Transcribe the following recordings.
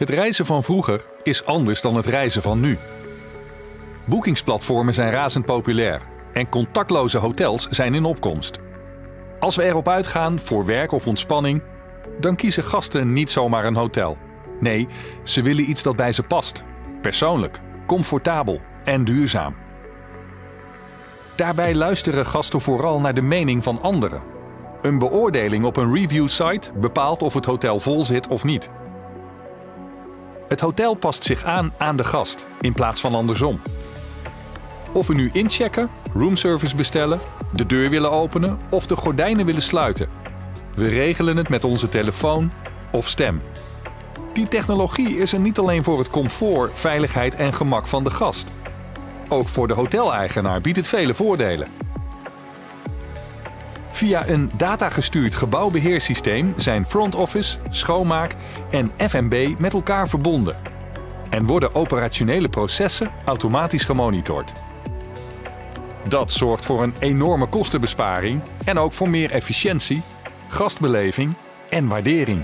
Het reizen van vroeger is anders dan het reizen van nu. Boekingsplatformen zijn razend populair en contactloze hotels zijn in opkomst. Als we erop uitgaan voor werk of ontspanning, dan kiezen gasten niet zomaar een hotel. Nee, ze willen iets dat bij ze past. Persoonlijk, comfortabel en duurzaam. Daarbij luisteren gasten vooral naar de mening van anderen. Een beoordeling op een review-site bepaalt of het hotel vol zit of niet. Het hotel past zich aan aan de gast in plaats van andersom. Of we nu inchecken, roomservice bestellen, de deur willen openen of de gordijnen willen sluiten. We regelen het met onze telefoon of stem. Die technologie is er niet alleen voor het comfort, veiligheid en gemak van de gast. Ook voor de hoteleigenaar biedt het vele voordelen. Via een datagestuurd gebouwbeheersysteem zijn front office, schoonmaak en FMB met elkaar verbonden. En worden operationele processen automatisch gemonitord. Dat zorgt voor een enorme kostenbesparing en ook voor meer efficiëntie, gastbeleving en waardering.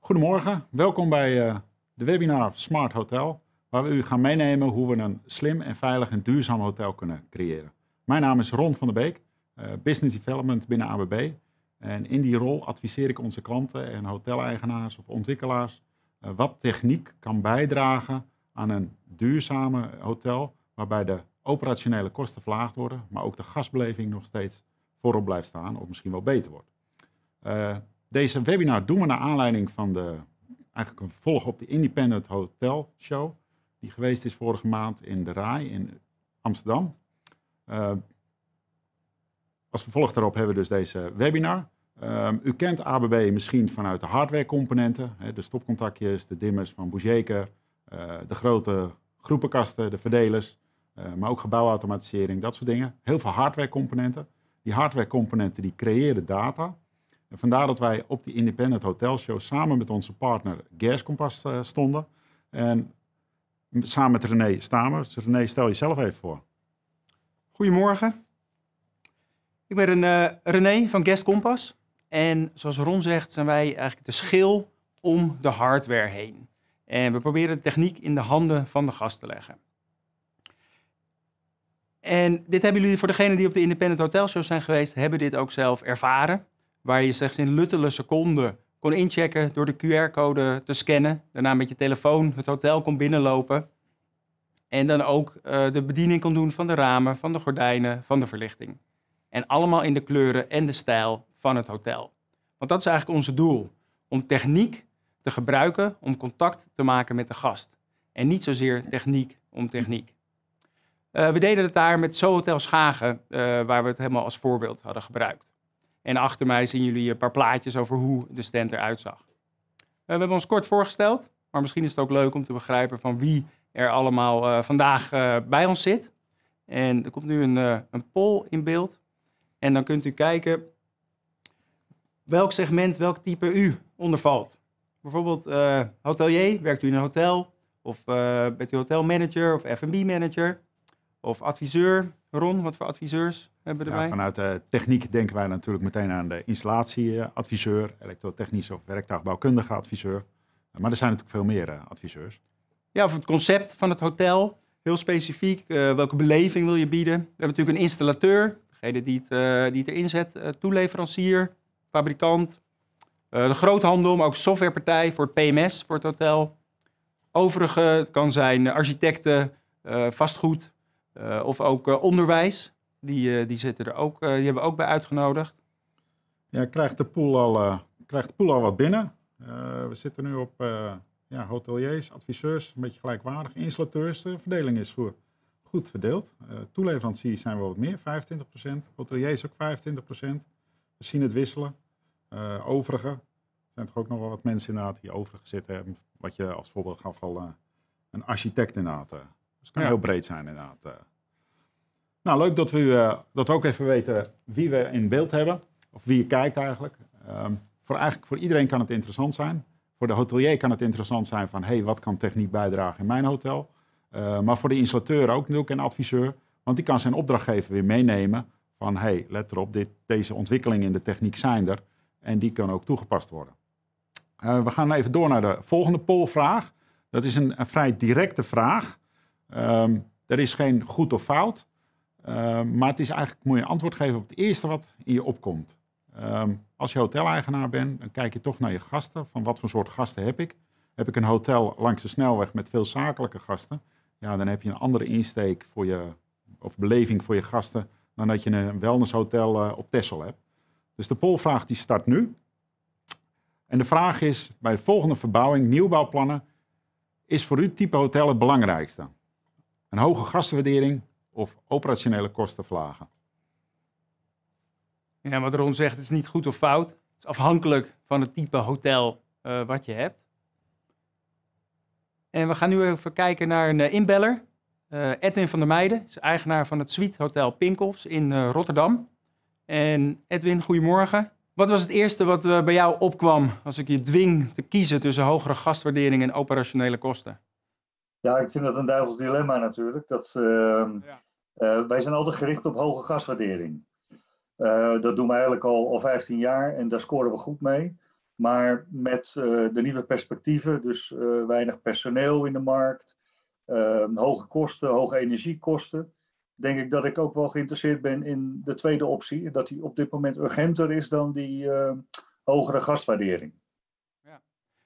Goedemorgen, welkom bij eh, de webinar Smart Hotel waar we u gaan meenemen hoe we een slim en veilig en duurzaam hotel kunnen creëren. Mijn naam is Ron van der Beek, eh, Business Development binnen ABB. En in die rol adviseer ik onze klanten en hoteleigenaars of ontwikkelaars eh, wat techniek kan bijdragen aan een duurzame hotel, waarbij de operationele kosten verlaagd worden, maar ook de gastbeleving nog steeds voorop blijft staan of misschien wel beter wordt. Eh, deze webinar doen we naar aanleiding van de, eigenlijk een volg op de Independent Hotel Show die geweest is vorige maand in de RAI in Amsterdam. Eh, als vervolg daarop hebben we dus deze webinar. Eh, u kent ABB misschien vanuit de hardwarecomponenten, hè, de stopcontactjes, de dimmers van Boujeker, eh, de grote groepenkasten, de verdelers, maar ook gebouwautomatisering, dat soort dingen. Heel veel hardwarecomponenten. Die hardwarecomponenten die creëren data. En vandaar dat wij op die Independent Hotel Show samen met onze partner Gas stonden. En samen met René Stamers. Dus René, stel jezelf even voor. Goedemorgen. Ik ben René van Guest Compass. En zoals Ron zegt, zijn wij eigenlijk de schil om de hardware heen. En we proberen de techniek in de handen van de gast te leggen. En dit hebben jullie, voor degenen die op de Independent Hotel Show zijn geweest, hebben dit ook zelf ervaren. Waar je slechts in luttele seconden kon inchecken door de QR-code te scannen. Daarna met je telefoon het hotel kon binnenlopen. En dan ook eh, de bediening kon doen van de ramen, van de gordijnen, van de verlichting. En allemaal in de kleuren en de stijl van het hotel. Want dat is eigenlijk onze doel. Om techniek te gebruiken om contact te maken met de gast. En niet zozeer techniek om techniek. Eh, we deden het daar met Zo Hotel Schagen, eh, waar we het helemaal als voorbeeld hadden gebruikt. En achter mij zien jullie een paar plaatjes over hoe de stand eruit zag. Eh, we hebben ons kort voorgesteld, maar misschien is het ook leuk om te begrijpen van wie er allemaal eh, vandaag eh, bij ons zit. En er komt nu een, een poll in beeld. En dan kunt u kijken welk segment, welk type u ondervalt. Bijvoorbeeld hotelier, werkt u in een hotel? Of bent u hotelmanager of F&B manager? Of adviseur. Ron, wat voor adviseurs hebben we Ja, vanuit de eh, techniek denken wij natuurlijk meteen aan de installatieadviseur, elektrotechnisch of werktuigbouwkundige adviseur. Maar er zijn natuurlijk veel meer eh, adviseurs. Ja, of het concept van het hotel, heel specifiek. Eh, welke beleving wil je bieden? We hebben natuurlijk een installateur, degene die het, die het erin zet, toeleverancier, fabrikant, de groothandel, maar ook softwarepartij voor het PMS, voor het hotel. Overige, het kan zijn architecten, vastgoed, eh, of ook eh, onderwijs, die, eh, die, zitten er ook, die hebben we ook bij uitgenodigd. Ja, krijgt de pool al, krijgt de pool al wat binnen. we zitten nu op ja, hoteliers, adviseurs, een beetje gelijkwaardig, Insulateurs De verdeling is voor goed verdeeld. toeleveranciers zijn wel wat meer, 25%. Hoteliers ook 25%. We zien het wisselen. Uh, overige, er zijn toch ook nog wel wat mensen inderdaad die overige zitten hebben. Wat je als voorbeeld gaf al, een architect inderdaad. Dus het kan heel breed zijn inderdaad. Eh. Nou, leuk dat we uh, dat ook even weten wie we in beeld hebben. Of wie je kijkt eigenlijk. Ehm, voor, eigenlijk voor iedereen kan het interessant zijn. Voor de hotelier kan het interessant zijn van... hé, hey, wat kan techniek bijdragen in mijn hotel? Eh, maar voor de installateur ook natuurlijk en adviseur. Want die kan zijn opdrachtgever weer meenemen van... hé, hey, let erop, dit, deze ontwikkelingen in de techniek zijn er. En die kunnen ook toegepast worden. we gaan even door naar de volgende polvraag. Dat is een, een vrij directe vraag... Ehm, er is geen goed of fout. Ehm, maar het is eigenlijk, moet je antwoord geven op het eerste wat in je opkomt. Ehm, als je hoteleigenaar bent, dan kijk je toch naar je gasten. Van wat voor soort gasten heb ik? Heb ik een hotel langs de snelweg met veel zakelijke gasten? Ja, dan heb je een andere insteek voor je, of beleving voor je gasten dan dat je een wellnesshotel eh, op Texel hebt. Dus de polvraag die start nu. En de vraag is, bij de volgende verbouwing, nieuwbouwplannen, is voor u type hotel het belangrijkste? een hoge gastwaardering of operationele kosten verlagen. Ja, wat Ron zegt is niet goed of fout. Het is afhankelijk van het type hotel eh, wat je hebt. En we gaan nu even kijken naar een eh, inbeller. Eh, Edwin van der Meijden is eigenaar van het Suite Hotel Pinkhoffs in Rotterdam. En Edwin, goedemorgen. Wat was het eerste wat bij jou opkwam als ik je dwing te kiezen tussen hogere gastwaardering en operationele kosten? Ja, ik vind dat een duivels dilemma natuurlijk. Dat, ehm, eh, wij zijn altijd gericht op hoge gaswaardering. Eh, dat doen we eigenlijk al, al 15 jaar en daar scoren we goed mee. Maar met eh, de nieuwe perspectieven, dus weinig personeel in de markt, ehm, hoge kosten, hoge energiekosten, denk ik dat ik ook wel geïnteresseerd ben in de tweede optie. Dat die op dit moment urgenter is dan die ehm, hogere gaswaardering.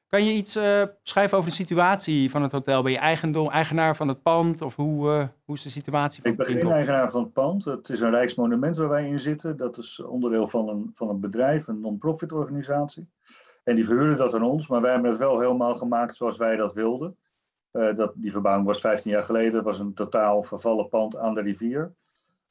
Kan je iets eh, schrijven over de situatie van het hotel? Ben je eigenaar van het pand? Of hoe, eh, hoe is de situatie van het Ik ben geen eigenaar van het pand. Het is een rijksmonument waar wij in zitten. Dat is onderdeel van een, van een bedrijf, een non-profit organisatie. En die verhuren dat aan ons, maar wij hebben het wel helemaal gemaakt zoals wij dat wilden. Eh, dat, die verbouwing was 15 jaar geleden. was een totaal vervallen pand aan de rivier.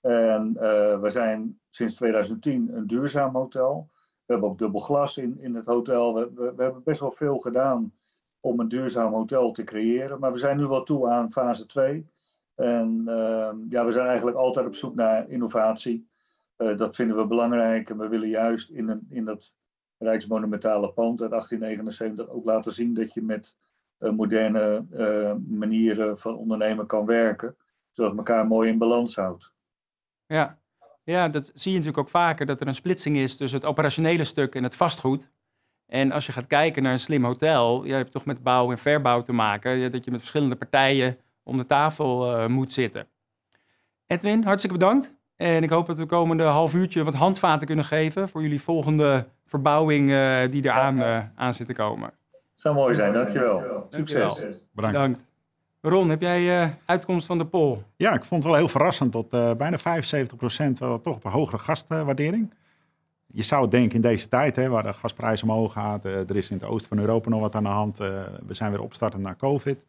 En we zijn sinds 2010 een duurzaam hotel. We hebben ook dubbel glas in, in het hotel. We, we, hebben best wel veel gedaan om een duurzaam hotel te creëren. Maar we zijn nu wel toe aan fase 2. En ehm, ja, we zijn eigenlijk altijd op zoek naar innovatie. Eh, dat vinden we belangrijk. En we willen juist in, een, in dat Rijksmonumentale pand uit 1879 ook laten zien dat je met eh, moderne eh, manieren van ondernemen kan werken. Zodat elkaar mooi in balans houdt. Ja, ja, dat zie je natuurlijk ook vaker, dat er een splitsing is tussen het operationele stuk en het vastgoed. En als je gaat kijken naar een slim hotel, ja, je hebt toch met bouw en verbouw te maken. dat je met verschillende partijen om de tafel eh, moet zitten. Edwin, hartstikke bedankt. En ik hoop dat we komende half uurtje wat handvaten kunnen geven voor jullie volgende verbouwing eh, die eraan eh, aan zit te komen. Zou mooi zijn, dankjewel. dankjewel. Succes. Bedankt. bedankt. Ron, heb jij eh, uitkomst van de poll? Ja, ik vond het wel heel verrassend dat eh, bijna 75% eh, toch op een hogere gastwaardering. Je zou denken in deze tijd, hè, waar de gasprijs omhoog gaat, er is in het oosten van Europa nog wat aan de hand, we zijn weer opstartend naar COVID,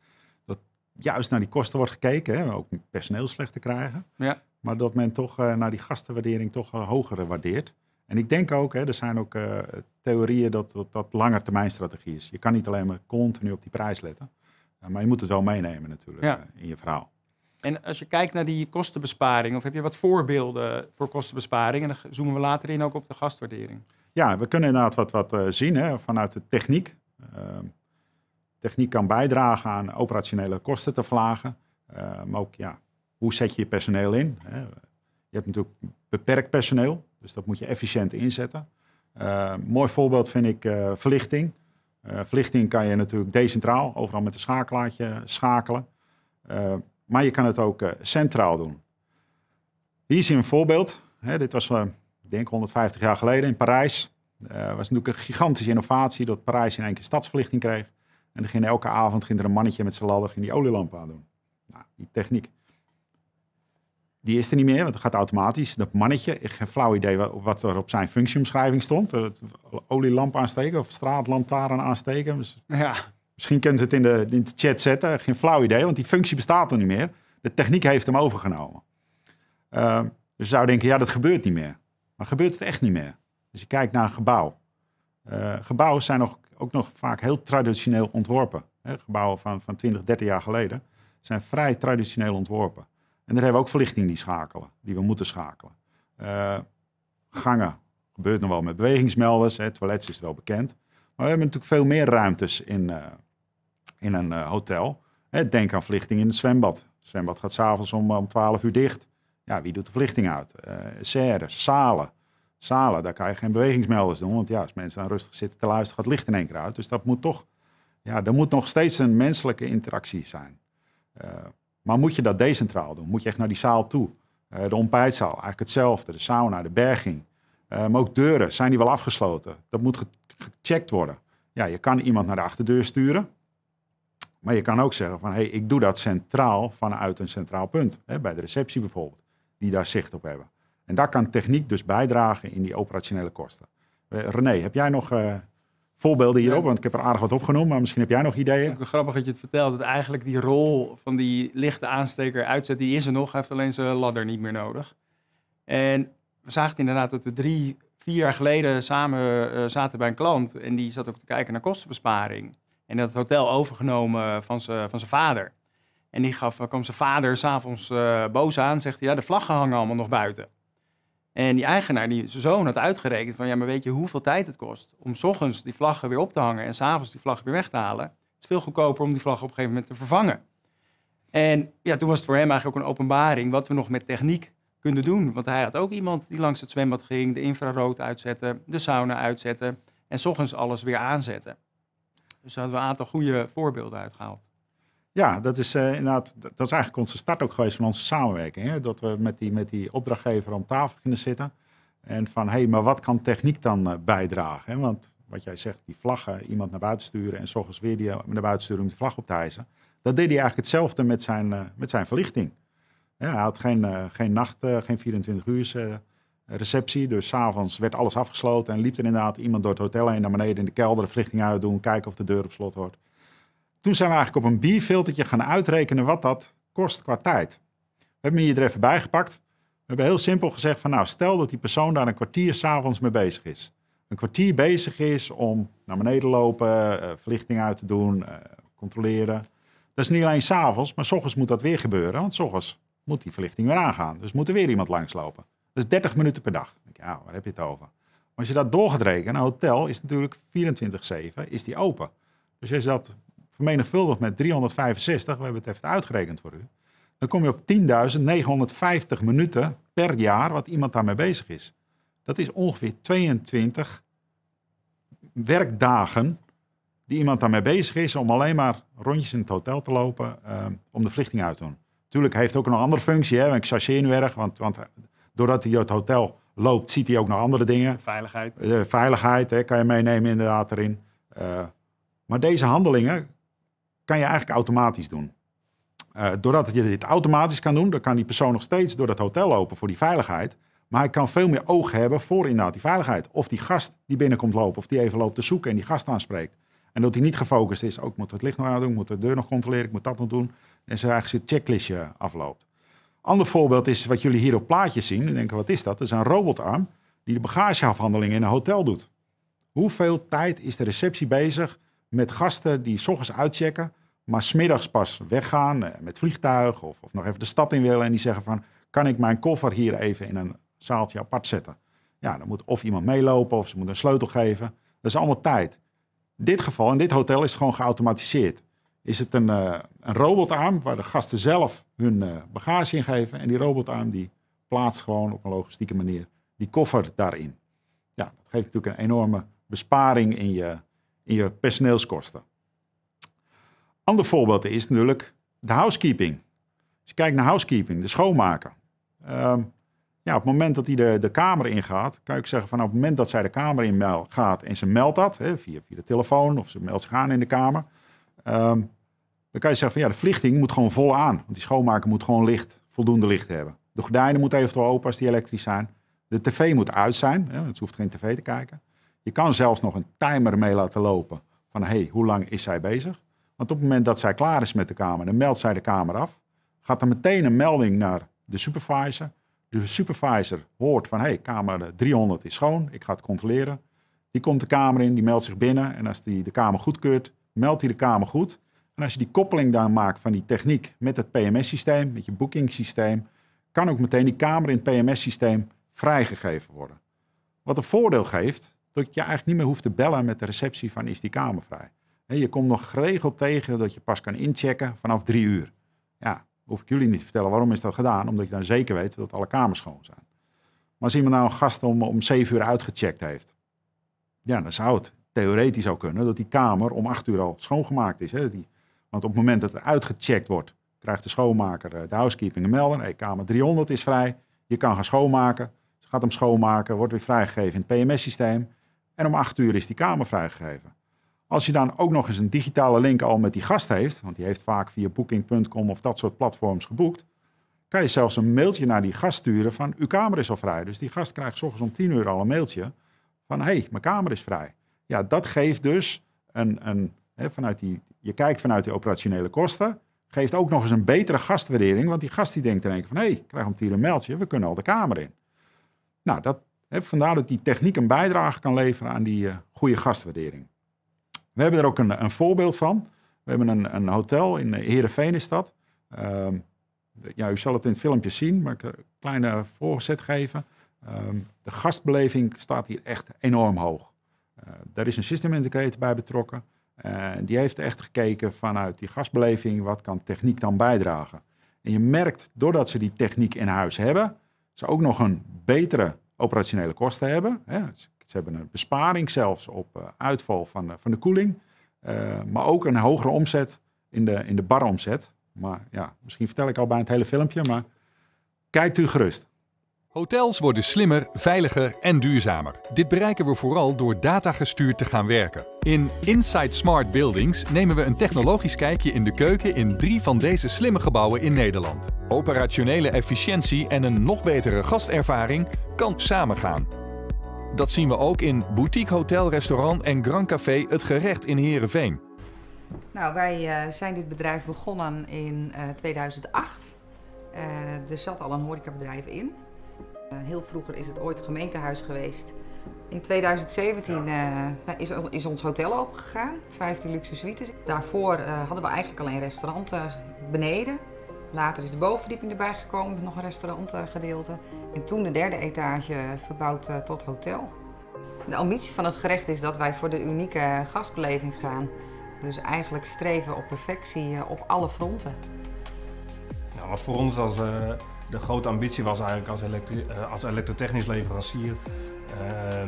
dat juist naar die kosten wordt gekeken, hè, ook personeel slecht te krijgen, ja. maar dat men toch naar die gastenwaardering toch hoger waardeert. En ik denk ook, hè, er zijn ook theorieën dat, dat termijn langetermijnstrategie is. Je kan niet alleen maar continu op die prijs letten. Maar je moet het wel meenemen natuurlijk eh, in je verhaal. En als je kijkt naar die kostenbesparing, of heb je wat voorbeelden voor kostenbesparing? En dan zoomen we later in ook op de gastwaardering. Ja, we kunnen inderdaad wat, wat eh, zien hè, vanuit de techniek. Ehm, techniek kan bijdragen aan operationele kosten te verlagen. Ehm, maar ook, ja, hoe zet je je personeel in? Hè? Je hebt natuurlijk beperkt personeel, dus dat moet je efficiënt inzetten. Uh, mooi voorbeeld vind ik eh, verlichting. Eh, verlichting kan je natuurlijk decentraal, overal met een schakelaartje schakelen. Eh, maar je kan het ook eh, centraal doen. Hier zie je een voorbeeld. Hè, dit was, ik denk, 150 jaar geleden in Parijs. Uh, was natuurlijk een gigantische innovatie dat Parijs in één keer stadsverlichting kreeg. En dan ging elke avond ging er een mannetje met zijn ladder in die olielamp aan doen. Nou, die techniek. Die is er niet meer, want dat gaat automatisch. Dat mannetje, ik heb geen flauw idee wat er op zijn functieomschrijving stond. olielamp aansteken of straatlantaarn aansteken. Dus ja. Misschien kunnen ze het in de, in de chat zetten. Geen flauw idee, want die functie bestaat er niet meer. De techniek heeft hem overgenomen. Ehm, dus je zou denken, ja, dat gebeurt niet meer. Maar gebeurt het echt niet meer? Dus je kijkt naar een gebouw. Uh, gebouwen zijn nog, ook nog vaak heel traditioneel ontworpen. gebouwen van, van 20, 30 jaar geleden zijn vrij traditioneel ontworpen. En daar hebben we ook verlichting die schakelen, die we moeten schakelen. Eh, gangen, gebeurt nog wel met bewegingsmelders, hè, toilets is wel bekend. Maar we hebben natuurlijk veel meer ruimtes in, eh, in een eh, hotel. Hè, denk aan verlichting in het zwembad. Het zwembad gaat s'avonds om, om 12 uur dicht. Ja, wie doet de verlichting uit? Uh, serres, zalen. Zalen, daar kan je geen bewegingsmelders doen. Want ja, als mensen dan rustig zitten te luisteren, gaat het licht in één keer uit. Dus dat moet toch, ja, er moet nog steeds een menselijke interactie zijn. Maar moet je dat decentraal doen? Moet je echt naar die zaal toe? Eh, de ontbijtzaal, eigenlijk hetzelfde. De sauna, de berging. Eh, maar ook deuren, zijn die wel afgesloten? Dat moet gecheckt worden. Ja, je kan iemand naar de achterdeur sturen. Maar je kan ook zeggen van, hé, hey, ik doe dat centraal vanuit een centraal punt. Hè, bij de receptie bijvoorbeeld, die daar zicht op hebben. En daar kan techniek dus bijdragen in die operationele kosten. Eh, René, heb jij nog voorbeelden hierop? Want ik heb er aardig wat opgenomen, maar misschien heb jij nog ideeën. Het is ook grappig dat je het vertelt, dat eigenlijk die rol van die lichte aansteker uitzet, die is er nog, heeft alleen zijn ladder niet meer nodig. En we zagen inderdaad dat we drie, vier jaar geleden samen eh, zaten bij een klant en die zat ook te kijken naar kostenbesparing. En dat hotel overgenomen van zijn vader. En die gaf, kwam zijn vader s'avonds uh, boos aan. Zegt hij, ja, de vlaggen hangen allemaal nog buiten. En die eigenaar, die zoon, had uitgerekend van... ja, maar weet je hoeveel tijd het kost om s ochtends die vlaggen weer op te hangen... en s'avonds die vlaggen weer weg te halen? Het is veel goedkoper om die vlag op een gegeven moment te vervangen. En ja, toen was het voor hem eigenlijk ook een openbaring... wat we nog met techniek kunnen doen. Want hij had ook iemand die langs het zwembad ging... de infrarood uitzetten, de sauna uitzetten... en s ochtends alles weer aanzetten. Dus daar hadden we een aantal goede voorbeelden uitgehaald. Ja, dat is eh, inderdaad, dat is eigenlijk onze start ook geweest van onze samenwerking. Hè? Dat we met die, met die opdrachtgever om tafel gingen zitten. En van, hé, hey, maar wat kan techniek dan eh, bijdragen? Hè? Want wat jij zegt, die vlaggen, iemand naar buiten sturen en s'ochtends weer die eh, naar buiten sturen om de vlag op te hijsen. Dat deed hij eigenlijk hetzelfde met zijn, met zijn verlichting. hij had geen, geen nacht, geen 24 uur receptie. Dus s'avonds werd alles afgesloten en liep er inderdaad iemand door het hotel heen naar beneden in de kelder de verlichting uitdoen, kijken of de deur op slot wordt. Toen zijn we eigenlijk op een bierfiltertje gaan uitrekenen wat dat kost qua tijd. We hebben hier er even bijgepakt. We hebben heel simpel gezegd van nou, stel dat die persoon daar een kwartier s'avonds mee bezig is. Een kwartier bezig is om naar beneden lopen, eh, verlichting uit te doen, eh, controleren. Dat is niet alleen s'avonds, maar s ochtends moet dat weer gebeuren. Want s ochtends moet die verlichting weer aangaan. Dus moet er weer iemand langslopen. Dat is 30 minuten per dag. ja, waar heb je het over? als je dat gaat rekenen, een hotel is natuurlijk 24-7, is die open. Dus als je dat vermenigvuldigd met 365, we hebben het even uitgerekend voor u, dan kom je op 10.950 minuten per jaar wat iemand daarmee bezig is. Dat is ongeveer 22 werkdagen die iemand daarmee bezig is om alleen maar rondjes in het hotel te lopen ehm, om de vlichting uit te doen. Natuurlijk heeft ook een andere functie, hè, ik chargeer nu erg, want, want eh, doordat hij het hotel loopt, ziet hij ook nog andere dingen. Veiligheid. De eh, veiligheid hè, kan je meenemen inderdaad erin. Eh, maar deze handelingen kan je eigenlijk automatisch doen. Eh, doordat je dit automatisch kan doen, dan kan die persoon nog steeds door dat hotel lopen voor die veiligheid. Maar hij kan veel meer oog hebben voor inderdaad die veiligheid. Of die gast die binnenkomt lopen, of die even loopt te zoeken en die gast aanspreekt. En dat hij niet gefocust is, ook oh, ik moet het licht nog doen, ik moet de deur nog controleren, ik moet dat nog doen. En zo eigenlijk zijn checklistje afloopt. Ander voorbeeld is wat jullie hier op plaatjes zien. Dan denken, wat is dat? Dat is een robotarm die de bagageafhandeling in een hotel doet. Hoeveel tijd is de receptie bezig met gasten die s uitchecken, maar smiddags pas weggaan eh, met vliegtuig of, of, nog even de stad in willen en die zeggen van, kan ik mijn koffer hier even in een zaaltje apart zetten? Ja, dan moet of iemand meelopen of ze moeten een sleutel geven. Dat is allemaal tijd. In dit geval, in dit hotel, is het gewoon geautomatiseerd. Is het een, eh, een robotarm waar de gasten zelf hun eh, bagage in geven. En die robotarm die plaatst gewoon op een logistieke manier die koffer daarin. Ja, dat geeft natuurlijk een enorme besparing in je in je personeelskosten. Ander voorbeeld is natuurlijk de housekeeping. Als je kijkt naar housekeeping, de schoonmaker. Ehm, ja, op het moment dat hij de, de kamer ingaat, kan ik zeggen van nou, op het moment dat zij de kamer in gaat en ze meldt dat, hè, via, via de telefoon of ze meldt zich aan in de kamer, ehm, dan kan je zeggen van ja, de verlichting moet gewoon vol aan. Want die schoonmaker moet gewoon licht, voldoende licht hebben. De gordijnen moeten eventueel open als die elektrisch zijn. De tv moet uit zijn, hè, want ze hoeft geen tv te kijken. Je kan zelfs nog een timer mee laten lopen van hey, hoe lang is zij bezig? Want op het moment dat zij klaar is met de kamer, dan meldt zij de kamer af. Gaat er meteen een melding naar de supervisor. De supervisor hoort van hey, kamer 300 is schoon, ik ga het controleren. Die komt de kamer in, die meldt zich binnen en als die de kamer goedkeurt, meldt hij de kamer goed. En als je die koppeling dan maakt van die techniek met het PMS-systeem, met je boekingssysteem, kan ook meteen die kamer in het PMS-systeem vrijgegeven worden. Wat een voordeel geeft, dat je eigenlijk niet meer hoeft te bellen met de receptie van is die kamer vrij. Je komt nog geregeld tegen dat je pas kan inchecken vanaf drie uur. Ja, hoef ik jullie niet te vertellen waarom is dat gedaan, omdat je dan zeker weet dat alle kamers schoon zijn. Maar als iemand nou een gast om, om 7 uur uitgecheckt heeft, ja, dan zou het theoretisch zou kunnen dat die kamer om 8 uur al schoongemaakt is. Hè? Die, want op het moment dat het uitgecheckt wordt, krijgt de schoonmaker, eh, de housekeeping een melding. Hey, kamer 300 is vrij, je kan gaan schoonmaken. Ze gaat hem schoonmaken, wordt weer vrijgegeven in het PMS-systeem. En om acht uur is die kamer vrijgegeven. Als je dan ook nog eens een digitale link al met die gast heeft, want die heeft vaak via booking.com of dat soort platforms geboekt, kan je zelfs een mailtje naar die gast sturen van uw kamer is al vrij. Dus die gast krijgt s ochtends om tien uur al een mailtje van hé, hey, mijn kamer is vrij. Ja, dat geeft dus een, een vanuit die, je kijkt vanuit die operationele kosten, geeft ook nog eens een betere gastwaardering, want die gast die denkt in één keer van hé, hey, ik krijg om tien uur een mailtje, we kunnen al de kamer in. Nou, dat, vandaar dat die techniek een bijdrage kan leveren aan die uh, goede gastwaardering. We hebben er ook een, een voorbeeld van. We hebben een, een hotel in eh, Heerenveen is dat. Ehm, ja, u zal het in het filmpje zien, maar ik een kleine voorzet geven. Ehm, de gastbeleving staat hier echt enorm hoog. Uh, daar is een system bij betrokken. die heeft echt gekeken vanuit die gastbeleving, wat kan techniek dan bijdragen? En je merkt, doordat ze die techniek in huis hebben, ze ook nog een betere operationele kosten hebben. Ze hebben een besparing zelfs op eh, uitval van, eh, van de koeling. Eh, maar ook een hogere omzet in de, in de baromzet. Maar ja, misschien vertel ik al bij het hele filmpje, maar kijkt u gerust. Hotels worden slimmer, veiliger en duurzamer. Dit bereiken we vooral door datagestuurd te gaan werken. In Inside Smart Buildings nemen we een technologisch kijkje in de keuken in drie van deze slimme gebouwen in Nederland. Operationele efficiëntie en een nog betere gastervaring kan samengaan. Dat zien we ook in Boutique Hotel Restaurant en Grand Café Het Gerecht in Heerenveen. Nou, wij eh, zijn dit bedrijf begonnen in 2008. Eh, eh, er zat al een horecabedrijf in. Eh, heel vroeger is het ooit een gemeentehuis geweest. In 2017 eh, is, is, ons hotel opengegaan, 15 luxe suites. Daarvoor eh, hadden we eigenlijk alleen restauranten beneden. Later is de bovendieping erbij gekomen met nog een restaurantgedeelte. En toen de derde etage verbouwd tot hotel. De ambitie van het gerecht is dat wij voor de unieke gastbeleving gaan. Dus eigenlijk streven op perfectie op alle fronten. Nou, wat voor ons als de grote ambitie was eigenlijk als, eh, als elektrotechnisch leverancier, eh,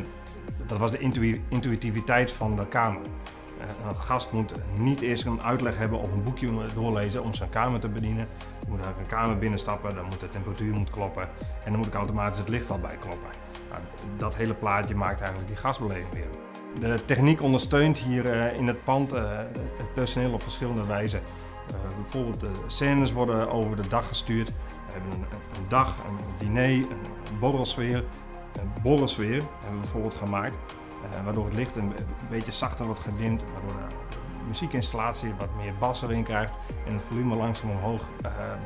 dat was de intu- intuïtiviteit van de kamer. Eh, een gast moet niet eerst een uitleg hebben of een boekje doorlezen om zijn kamer te bedienen. Dan moet eigenlijk een kamer binnenstappen, dan moet de temperatuur moet kloppen en dan moet ik automatisch het licht al bij kloppen. Nou, dat hele plaatje maakt eigenlijk die gasbeleving weer. De techniek ondersteunt hier in het pand het personeel op verschillende wijzen. Eh, bijvoorbeeld de eh, scènes worden over de dag gestuurd. We hebben een, een dag, een diner, een borrelsfeer. Een borrelsfeer hebben we bijvoorbeeld gemaakt. Eh, waardoor het licht een beetje zachter wordt gedimd. Waardoor de muziekinstallatie wat meer bas erin krijgt. En het volume langzaam omhoog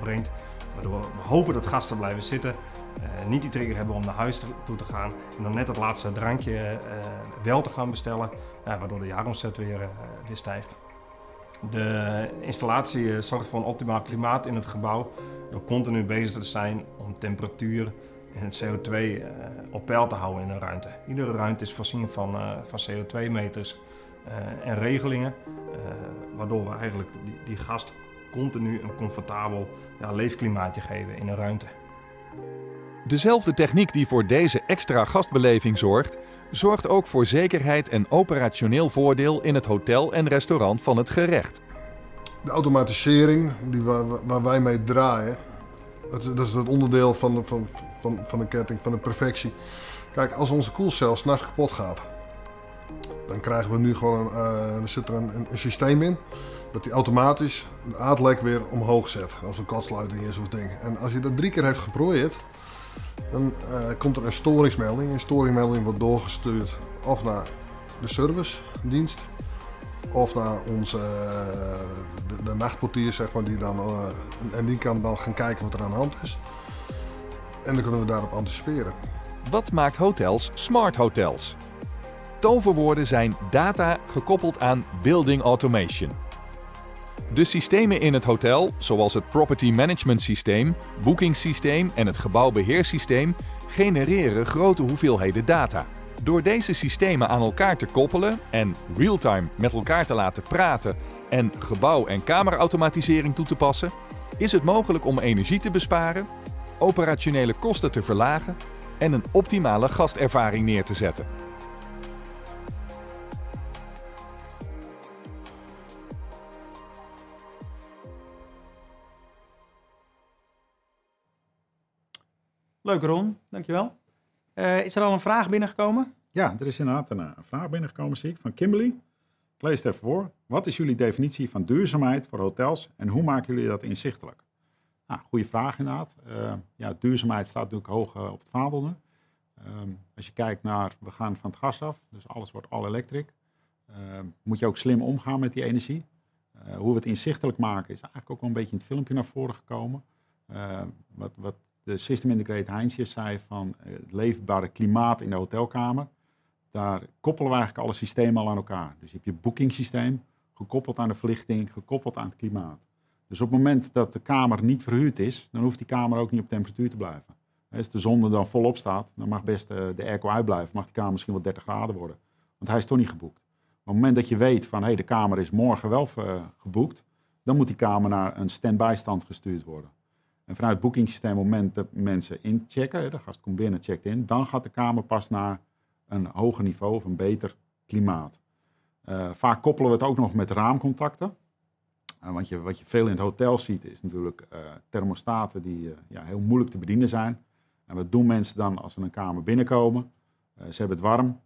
brengt. Waardoor we hopen dat gasten blijven zitten. niet die trigger hebben om naar huis toe te gaan. En dan net het laatste drankje wel te gaan bestellen. waardoor de jaaromzet weer, weer stijgt. De installatie eh, zorgt voor een optimaal klimaat in het gebouw door continu bezig te zijn om temperatuur en CO2 eh, op peil te houden in een ruimte. Iedere ruimte is voorzien van, eh, van CO2-meters en regelingen, waardoor we eigenlijk die, die gast continu een comfortabel ja, leefklimaatje geven in een ruimte. Dezelfde techniek die voor deze extra gastbeleving zorgt, zorgt ook voor zekerheid en operationeel voordeel in het hotel en restaurant van het gerecht. De automatisering die waar, wij mee draaien, dat, is het onderdeel van, de, van, van, van de ketting, van de perfectie. Kijk, als onze koelcel s'nachts kapot gaat, dan krijgen we nu gewoon eh, er zit er een, systeem in dat die automatisch de aardlek weer omhoog zet als een katsluiting is of ding. En als je dat drie keer heeft geprooid, dan eh, komt er een storingsmelding. Een storingsmelding wordt doorgestuurd of naar de servicedienst of naar onze, eh, de, nachtportier, zeg maar, die dan, eh, en die kan dan gaan kijken wat er aan de hand is. En dan kunnen we daarop anticiperen. Wat maakt hotels smart hotels? Toverwoorden zijn data gekoppeld aan building automation. De systemen in het hotel, zoals het property management systeem, boekingssysteem en het gebouwbeheersysteem, genereren grote hoeveelheden data. Door deze systemen aan elkaar te koppelen en real-time met elkaar te laten praten en gebouw- en kamerautomatisering toe te passen, is het mogelijk om energie te besparen, operationele kosten te verlagen en een optimale gastervaring neer te zetten. Leuk Ron, dankjewel. Uh, is er al een vraag binnengekomen? Ja, er is inderdaad een, eh, een vraag binnengekomen, zie ik, van Kimberly. Ik lees het even voor. Wat is jullie definitie van duurzaamheid voor hotels en hoe maken jullie dat inzichtelijk? Nou, goede vraag inderdaad. Uh, ja, duurzaamheid staat natuurlijk hoog op het vaandel ehm, als je kijkt naar, we gaan van het gas af, dus alles wordt all electric. Ehm, moet je ook slim omgaan met die energie. hoe we het inzichtelijk maken is eigenlijk ook wel een beetje in het filmpje naar voren gekomen. Ehm, wat, wat, de system integrator Heinzje zei van eh, het leefbare klimaat in de hotelkamer. Daar koppelen we eigenlijk alle systemen al aan elkaar. Dus je hebt je boekingssysteem gekoppeld aan de verlichting, gekoppeld aan het klimaat. Dus op het moment dat de kamer niet verhuurd is, dan hoeft die kamer ook niet op temperatuur te blijven. Als de zon dan volop staat, dan mag best eh, de airco uitblijven. Mag die kamer misschien wel 30 graden worden. Want hij is toch niet geboekt. Maar op het moment dat je weet van hey, de kamer is morgen wel eh, geboekt, dan moet die kamer naar een standbystand stand gestuurd worden. En vanuit het boekingssysteem op moment dat mensen inchecken, de gast komt binnen, checkt in, dan gaat de Kamer pas naar een hoger niveau of een beter klimaat. Eh, vaak koppelen we het ook nog met raamcontacten. Eh, want je, wat je veel in het hotel ziet is natuurlijk eh, thermostaten die ja, heel moeilijk te bedienen zijn. En wat doen mensen dan als ze een kamer binnenkomen? ze hebben het warm.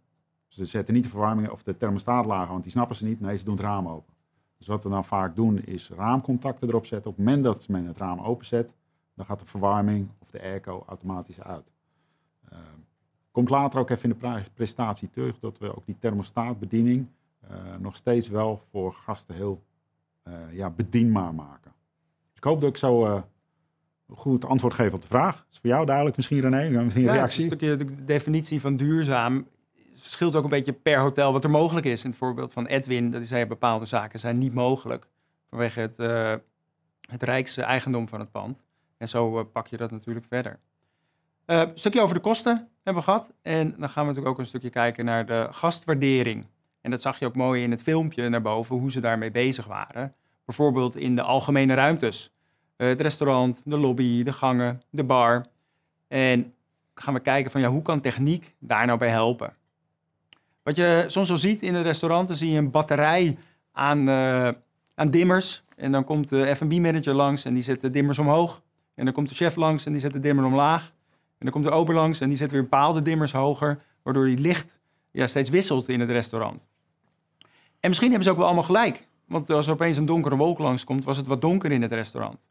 Ze zetten niet de verwarming of de thermostaat lager, want die snappen ze niet. Nee, ze doen het raam open. Dus wat we dan vaak doen is raamcontacten erop zetten. Op het moment dat men het raam openzet, dan gaat de verwarming of de airco automatisch uit. Ehm, komt later ook even in de presentatie terug dat we ook die thermostaatbediening eh, nog steeds wel voor gasten heel eh, ja, bedienbaar maken. Dus ik hoop dat ik zo eh, goed antwoord geef op de vraag. is voor jou duidelijk misschien René, misschien een reactie. Een stukje, de definitie van duurzaam verschilt ook een beetje per hotel wat er mogelijk is. In het voorbeeld van Edwin, dat hij zei bepaalde zaken zijn niet mogelijk vanwege het, het rijkse eigendom van het pand. En zo eh, pak je dat natuurlijk verder. Eh, een stukje over de kosten hebben we gehad. En dan gaan we natuurlijk ook een stukje kijken naar de gastwaardering. En dat zag je ook mooi in het filmpje naar boven, hoe ze daarmee bezig waren. Bijvoorbeeld in de algemene ruimtes. Eh, het restaurant, de lobby, de gangen, de bar. En gaan we kijken van ja, hoe kan techniek daar nou bij helpen? Wat je soms wel ziet in het restaurant, dan zie je een batterij aan, aan dimmers. En dan komt de F&B manager langs en die zet de dimmers omhoog. En dan komt de chef langs en die zet de dimmer omlaag. En dan komt de ober langs en die zet weer bepaalde dimmers hoger. Waardoor die licht ja, steeds wisselt in het restaurant. En misschien hebben ze ook wel allemaal gelijk. Want als er opeens een donkere wolk langskomt, was het wat donker in het restaurant.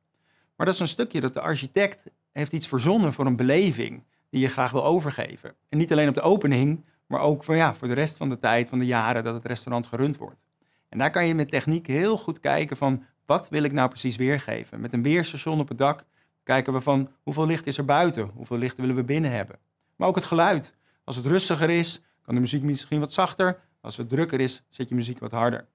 Maar dat is een stukje dat de architect heeft iets verzonnen voor een beleving die je graag wil overgeven. En niet alleen op de opening, maar ook van, ja, voor de rest van de tijd, van de jaren dat het restaurant gerund wordt. En daar kan je met techniek heel goed kijken van wat wil ik nou precies weergeven. Met een weerstation op het dak Kijken we van hoeveel licht is er buiten? Hoeveel licht willen we binnen hebben? Maar ook het geluid. Als het rustiger is, kan de muziek misschien wat zachter. Als het drukker is, zet je muziek wat harder.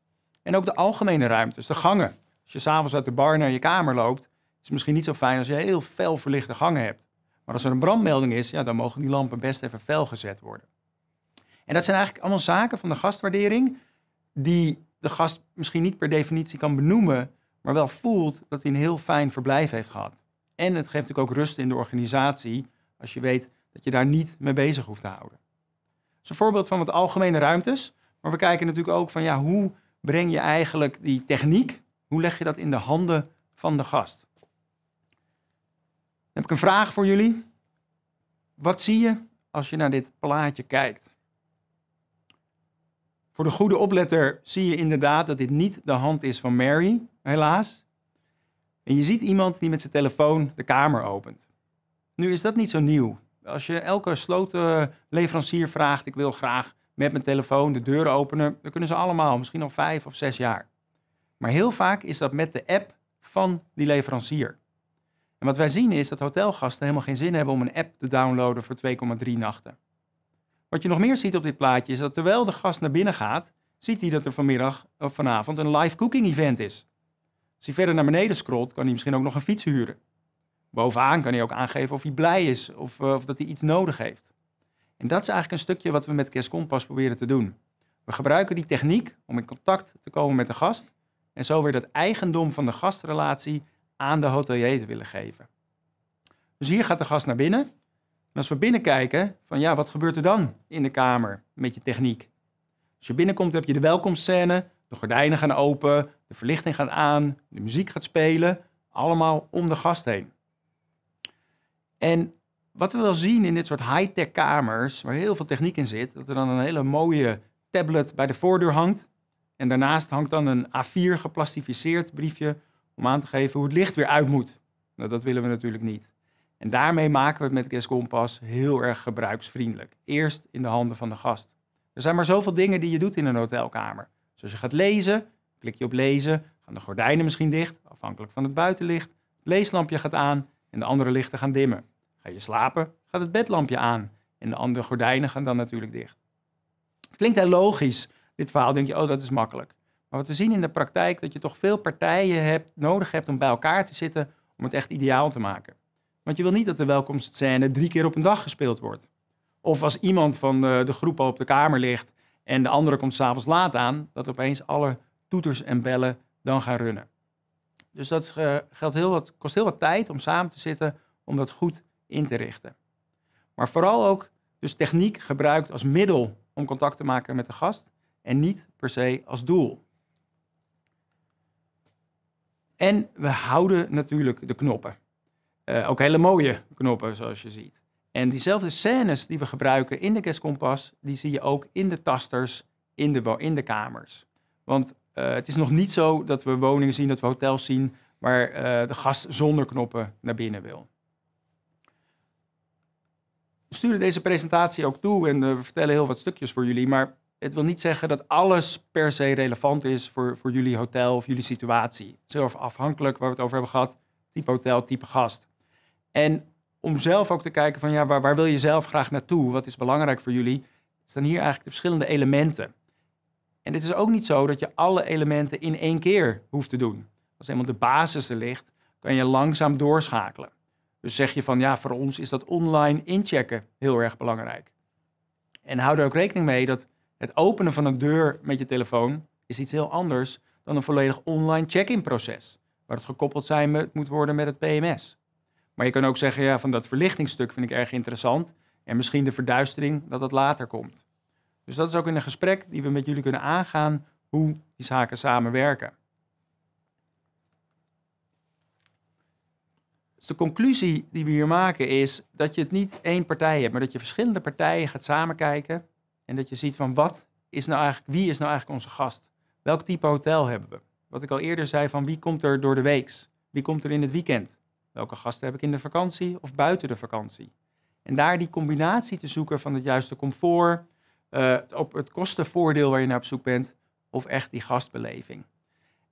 En ook de algemene ruimtes, de gangen. Als je s'avonds uit de bar naar je kamer loopt, is het misschien niet zo fijn als je heel fel verlichte gangen hebt. Maar als er een brandmelding is, ja, dan mogen die lampen best even fel gezet worden. En dat zijn eigenlijk allemaal zaken van de gastwaardering die de gast misschien niet per definitie kan benoemen, maar wel voelt dat hij een heel fijn verblijf heeft gehad. En het geeft natuurlijk ook rust in de organisatie als je weet dat je daar niet mee bezig hoeft te houden. Dat is een voorbeeld van wat algemene ruimtes. Maar we kijken natuurlijk ook van ja, hoe breng je eigenlijk die techniek, hoe leg je dat in de handen van de gast? Dan heb ik een vraag voor jullie. Wat zie je als je naar dit plaatje kijkt? Voor de goede opletter zie je inderdaad dat dit niet de hand is van Mary, helaas. En je ziet iemand die met zijn telefoon de kamer opent. Nu is dat niet zo nieuw. Als je elke slotenleverancier vraagt, ik wil graag met mijn telefoon de deuren openen, dan kunnen ze allemaal, misschien al vijf of zes jaar. Maar heel vaak is dat met de app van die leverancier. En wat wij zien is dat hotelgasten helemaal geen zin hebben om een app te downloaden voor 2,3 nachten. Wat je nog meer ziet op dit plaatje is dat terwijl de gast naar binnen gaat, ziet hij dat er vanmiddag of vanavond een live cooking event is. Als hij verder naar beneden scrolt, kan hij misschien ook nog een fiets huren. Bovenaan kan hij ook aangeven of hij blij is of, eh, of dat hij iets nodig heeft. En dat is eigenlijk een stukje wat we met Kerstkompas proberen te doen. We gebruiken die techniek om in contact te komen met de gast en zo weer dat eigendom van de gastrelatie aan de hotelier te willen geven. Dus hier gaat de gast naar binnen. En als we binnenkijken, van ja, wat gebeurt er dan in de kamer met je techniek? Als je binnenkomt heb je de welkomstscène de gordijnen gaan open, de verlichting gaat aan, de muziek gaat spelen. Allemaal om de gast heen. En wat we wel zien in dit soort high-tech kamers, waar heel veel techniek in zit, dat er dan een hele mooie tablet bij de voordeur hangt. En daarnaast hangt dan een A4 geplastificeerd briefje om aan te geven hoe het licht weer uit moet. Nou, dat willen we natuurlijk niet. En daarmee maken we het met Guest Compass heel erg gebruiksvriendelijk. Eerst in de handen van de gast. Er zijn maar zoveel dingen die je doet in een hotelkamer. Dus als je gaat lezen, klik je op lezen, gaan de gordijnen misschien dicht, afhankelijk van het buitenlicht. Het leeslampje gaat aan en de andere lichten gaan dimmen. Ga je slapen, gaat het bedlampje aan en de andere gordijnen gaan dan natuurlijk dicht. Het klinkt heel logisch, dit verhaal denk je, oh dat is makkelijk. Maar wat we zien in de praktijk, dat je toch veel partijen hebt, nodig hebt om bij elkaar te zitten om het echt ideaal te maken. Want je wil niet dat de welkomstscène drie keer op een dag gespeeld wordt. Of als iemand van de, eh, de groep al op de kamer ligt en de andere komt s'avonds laat aan, dat opeens alle toeters en bellen dan gaan runnen. Dus dat eh, geldt heel wat, kost heel wat tijd om samen te zitten om dat goed in te richten. Maar vooral ook dus techniek gebruikt als middel om contact te maken met de gast en niet per se als doel. En we houden natuurlijk de knoppen. Eh, ook hele mooie knoppen, zoals je ziet. En diezelfde scènes die we gebruiken in de Guest die zie je ook in de tasters, in de, in de kamers. Want eh, het is nog niet zo dat we woningen zien, dat we hotels zien, waar eh, de gast zonder knoppen naar binnen wil. We sturen deze presentatie ook toe en eh, we vertellen heel wat stukjes voor jullie, maar het wil niet zeggen dat alles per se relevant is voor, voor jullie hotel of jullie situatie. Het afhankelijk waar we het over hebben gehad, type hotel, type gast. En om zelf ook te kijken van ja, waar, waar wil je zelf graag naartoe? Wat is belangrijk voor jullie? Staan hier eigenlijk de verschillende elementen. En het is ook niet zo dat je alle elementen in één keer hoeft te doen. Als eenmaal de basis er ligt, kan je langzaam doorschakelen. Dus zeg je van ja, voor ons is dat online inchecken heel erg belangrijk. En hou er ook rekening mee dat het openen van een deur met je telefoon is iets heel anders dan een volledig online check-in proces, waar het gekoppeld zijn moet worden met het PMS. Maar je kan ook zeggen, ja, van dat verlichtingsstuk vind ik erg interessant. En misschien de verduistering, dat dat later komt. Dus dat is ook in een gesprek die we met jullie kunnen aangaan, hoe die zaken samenwerken. Dus de conclusie die we hier maken is dat je het niet één partij hebt, maar dat je verschillende partijen gaat samenkijken en dat je ziet van wat is nou eigenlijk, wie is nou eigenlijk onze gast? Welk type hotel hebben we? Wat ik al eerder zei van wie komt er door de weeks? Wie komt er in het weekend? Welke gasten heb ik in de vakantie of buiten de vakantie? En daar die combinatie te zoeken van het juiste comfort, eh, op het kostenvoordeel waar je naar op zoek bent, of echt die gastbeleving.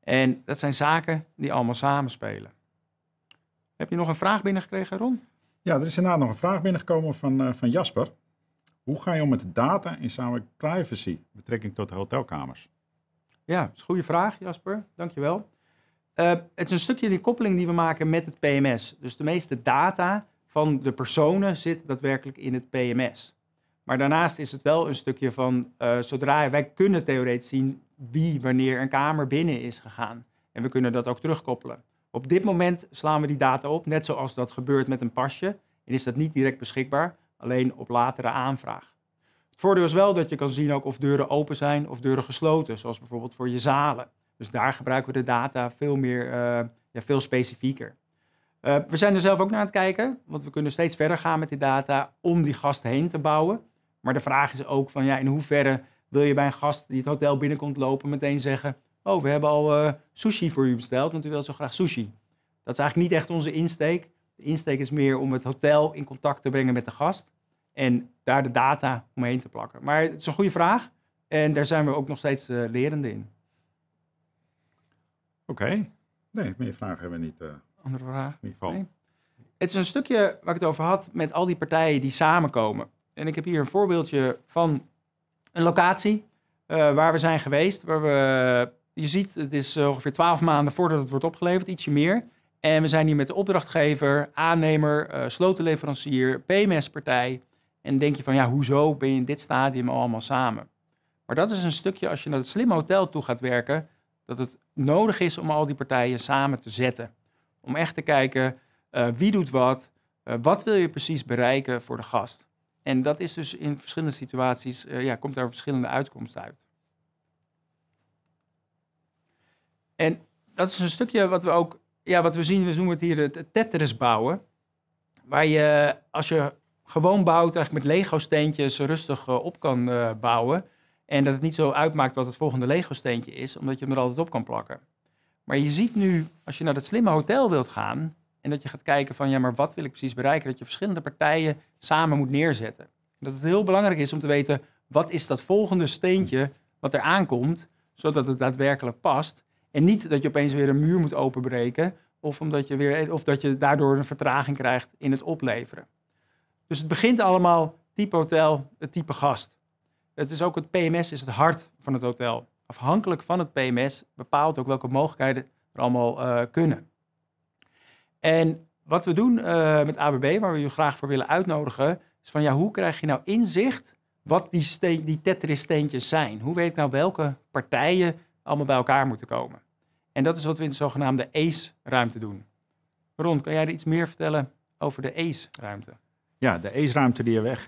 En dat zijn zaken die allemaal samenspelen. Heb je nog een vraag binnengekregen, Ron? Ja, er is inderdaad nog een vraag binnengekomen van, eh, van Jasper. Hoe ga je om met de data in samenwerking privacy, betrekking tot hotelkamers? Ja, dat is een goede vraag, Jasper. Dankjewel. Eh, het is een stukje die koppeling die we maken met het PMS. Dus de meeste data van de personen zit daadwerkelijk in het PMS. Maar daarnaast is het wel een stukje van, eh, zodra wij kunnen theoretisch zien wie wanneer een kamer binnen is gegaan. En we kunnen dat ook terugkoppelen. Op dit moment slaan we die data op, net zoals dat gebeurt met een pasje. En is dat niet direct beschikbaar, alleen op latere aanvraag. Het voordeel is wel dat je kan zien ook of deuren open zijn of deuren gesloten, zoals bijvoorbeeld voor je zalen. Dus daar gebruiken we de data veel, meer, eh, ja, veel specifieker. Eh, we zijn er zelf ook naar aan het kijken, want we kunnen steeds verder gaan met die data om die gast heen te bouwen. Maar de vraag is ook van ja, in hoeverre wil je bij een gast die het hotel binnenkomt lopen meteen zeggen, oh we hebben al eh, sushi voor u besteld, want u wilt zo graag sushi. Dat is eigenlijk niet echt onze insteek. De insteek is meer om het hotel in contact te brengen met de gast en daar de data omheen te plakken. Maar het is een goede vraag en daar zijn we ook nog steeds uh, lerende in. Oké. Nee, meer vragen hebben we niet. Eh, Andere vraag? In ieder geval. Nee. Het is een stukje waar ik het over had met al die partijen die samenkomen. En ik heb hier een voorbeeldje van een locatie eh, waar we zijn geweest. Waar we, je ziet, het is eh, ongeveer twaalf maanden voordat het wordt opgeleverd, ietsje meer. En we zijn hier met de opdrachtgever, aannemer, uh, slotenleverancier, PMS-partij. En denk je van, ja, hoezo ben je in dit stadium allemaal samen? Maar dat is een stukje, als je naar het slimme hotel toe gaat werken, dat het nodig is om al die partijen samen te zetten. Om echt te kijken eh, wie doet wat, eh, wat wil je precies bereiken voor de gast. En dat is dus in verschillende situaties, eh, ja, komt daar verschillende uitkomsten uit. En dat is een stukje wat we ook, ja, wat we zien, we noemen het hier het Tetris bouwen. Waar je, als je gewoon bouwt, eigenlijk met Lego-steentjes rustig op kan bouwen en dat het niet zo uitmaakt wat het volgende Lego-steentje is, omdat je hem er altijd op kan plakken. Maar je ziet nu, als je naar dat slimme hotel wilt gaan, en dat je gaat kijken van, ja, maar wat wil ik precies bereiken? Dat je verschillende partijen samen moet neerzetten. Dat het heel belangrijk is om te weten, wat is dat volgende steentje wat er aankomt, zodat het daadwerkelijk past. En niet dat je opeens weer een muur moet openbreken, of, omdat je weer, of dat je daardoor een vertraging krijgt in het opleveren. Dus het begint allemaal type hotel, het type gast. Het is ook het PMS is het hart van het hotel. Afhankelijk van het PMS bepaalt ook welke mogelijkheden er allemaal eh, kunnen. En wat we doen eh, met ABB, waar we u graag voor willen uitnodigen, is van ja, hoe krijg je nou inzicht wat die, die Tetris-steentjes zijn? Hoe weet ik nou welke partijen allemaal bij elkaar moeten komen? En dat is wat we in de zogenaamde ACE-ruimte doen. Ron, kan jij er iets meer vertellen over de ACE-ruimte? Ja, de ace die je weg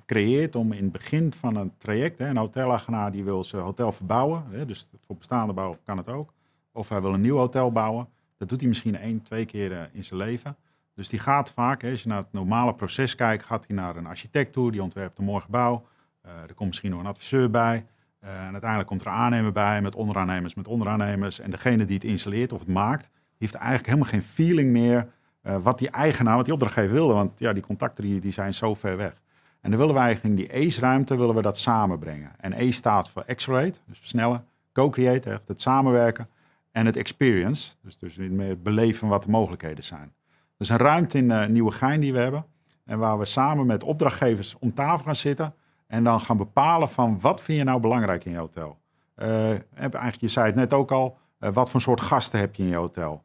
om in het begin van een traject, hè, een hotelagenaar, die wil zijn hotel verbouwen, hè, dus voor bestaande bouw kan het ook, of hij wil een nieuw hotel bouwen, dat doet hij misschien één, twee keer eh, in zijn leven. Dus die gaat vaak, hè, als je naar het normale proces kijkt, gaat hij naar een architect toe, die ontwerpt een mooi gebouw, eh, er komt misschien nog een adviseur bij, eh, en uiteindelijk komt er een aannemer bij, met onderaannemers, met onderaannemers, en degene die het installeert of het maakt, heeft eigenlijk helemaal geen feeling meer eh, wat die eigenaar, wat die opdrachtgever wilde. Want ja, die contacten die, die zijn zo ver weg. En dan willen wij eigenlijk in die ACE-ruimte willen we dat samenbrengen. En ACE staat voor accelerate, dus versnellen, co-create, echt het samenwerken. En het experience, dus, dus het beleven wat de mogelijkheden zijn. Dus een ruimte in eh, nieuwe gein die we hebben. En waar we samen met opdrachtgevers om tafel gaan zitten. En dan gaan bepalen van wat vind je nou belangrijk in je hotel. Eh, eigenlijk, je zei het net ook al, wat voor soort gasten heb je in je hotel?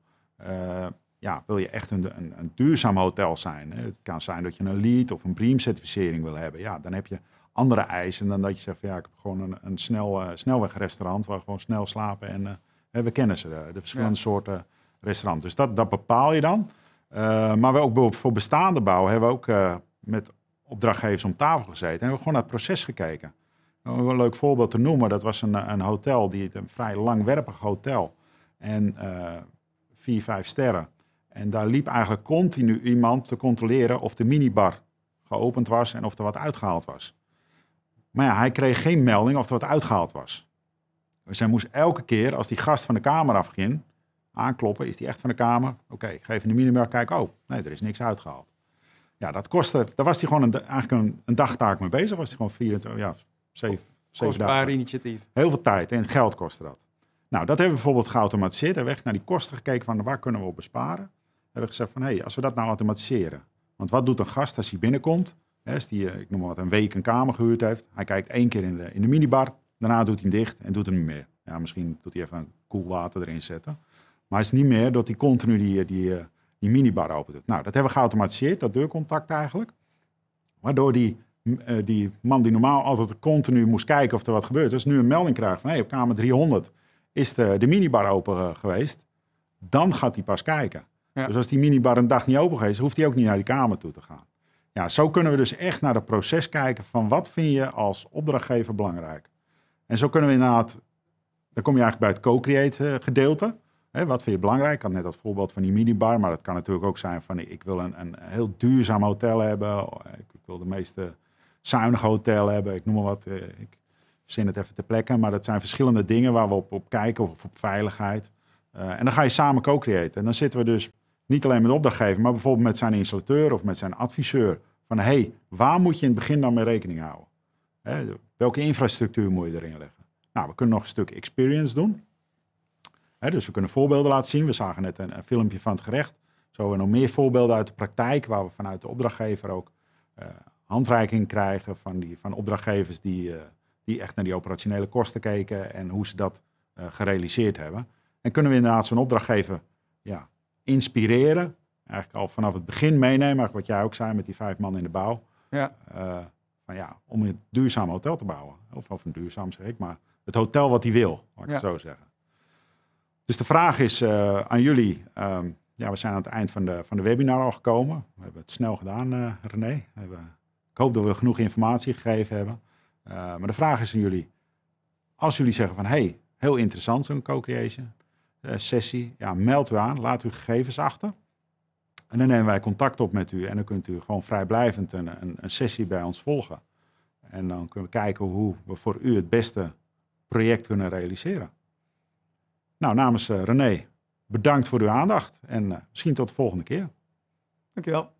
ja, wil je echt een, een, een, duurzaam hotel zijn? Het kan zijn dat je een LEED of een BREEAM certificering wil hebben. Ja, dan heb je andere eisen dan dat je zegt van ja, ik heb gewoon een, een snel, eh, snelwegrestaurant waar we gewoon snel slapen en eh, we kennen ze, de, verschillende soorten restaurants. Dus dat, dat bepaal je dan. Eh, maar we ook voor bestaande bouw hebben we ook met opdrachtgevers om tafel gezeten en hebben we gewoon naar het proces gekeken. Nou, een leuk voorbeeld te noemen, dat was een, een hotel, die, een vrij langwerpig hotel. En vier, vijf sterren. En daar liep eigenlijk continu iemand te controleren of de minibar geopend was en of er wat uitgehaald was. Maar ja, hij kreeg geen melding of er wat uitgehaald was. Dus hij moest elke keer, als die gast van de kamer afging, aankloppen. Is die echt van de kamer? Oké, geef in de minibar, kijk, oh, nee, er is niks uitgehaald. Ja, dat kostte, daar was hij gewoon een, eigenlijk een, een, dagtaak mee bezig. Was hij gewoon 24, ja, 7, 7 dagen. initiatief. Heel veel tijd en geld kostte dat. Nou, dat hebben we bijvoorbeeld geautomatiseerd en weg naar die kosten gekeken van waar kunnen we op besparen hebben we gezegd van hé, hey, als we dat nou automatiseren. Want wat doet een gast als hij binnenkomt? Hè, als die, eh, ik noem maar wat, een week een kamer gehuurd heeft. Hij kijkt één keer in de, in de minibar. Daarna doet hij hem dicht en doet hem niet meer. Ja, misschien doet hij even een koel water erin zetten. Maar het is niet meer dat hij continu die, eh, die, eh, die minibar open doet. Nou, dat hebben we geautomatiseerd, dat deurcontact eigenlijk. Waardoor die, die man die normaal altijd continu moest kijken of er wat gebeurt, als dus nu een melding krijgt van hé, hey, op kamer 300 is de, de minibar open geweest, dan gaat hij pas kijken. Dus als die minibar een dag niet open is, hoeft hij ook niet naar die kamer toe te gaan. Ja, zo kunnen we dus echt naar het proces kijken van wat vind je als opdrachtgever belangrijk. En zo kunnen we inderdaad, dan kom je eigenlijk bij het co-create eh, gedeelte. wat vind je belangrijk? Ik had net dat voorbeeld van die minibar, maar dat kan natuurlijk ook zijn van ik wil een, een heel duurzaam hotel hebben. Ik wil de meeste zuinige hotel hebben, ik noem maar wat. Eh, ik zin het even ter plekke, maar dat zijn verschillende dingen waar we op, op kijken, of op veiligheid. Eh, en dan ga je samen co-creëren. En dan zitten we dus niet alleen met opdrachtgever, maar bijvoorbeeld met zijn installateur of met zijn adviseur. Van hé, hey, waar moet je in het begin dan mee rekening houden? Hè, welke infrastructuur moet je erin leggen? Nou, we kunnen nog een stuk experience doen. Hè, dus we kunnen voorbeelden laten zien. We zagen net een, filmpje van het gerecht. Zo we nog meer voorbeelden uit de praktijk, waar we vanuit de opdrachtgever ook uh, handreiking krijgen van, die, van opdrachtgevers die, eh, die echt naar die operationele kosten keken en hoe ze dat eh, gerealiseerd hebben. En kunnen we inderdaad zo'n opdrachtgever ja, inspireren. Eigenlijk al vanaf het begin meenemen, wat jij ook zei met die vijf man in de bouw. Ja. Eh, van ja, om een duurzaam hotel te bouwen. Of, of een duurzaam zeg ik, maar het hotel wat hij wil, laat ik het zo zeggen. Dus de vraag is eh, aan jullie. Ehm, ja, we zijn aan het eind van de, van de webinar al gekomen. We hebben het snel gedaan, uh, René. We hebben, ik hoop dat we genoeg informatie gegeven hebben. maar de vraag is aan jullie. Als jullie zeggen van, hey, heel interessant zo'n co-creation eh, sessie, ja, meld u aan, laat uw gegevens achter. En dan nemen wij contact op met u en dan kunt u gewoon vrijblijvend een, een, een sessie bij ons volgen. En dan kunnen we kijken hoe we voor u het beste project kunnen realiseren. Nou, namens eh, René, bedankt voor uw aandacht en eh, misschien tot de volgende keer. Dankjewel.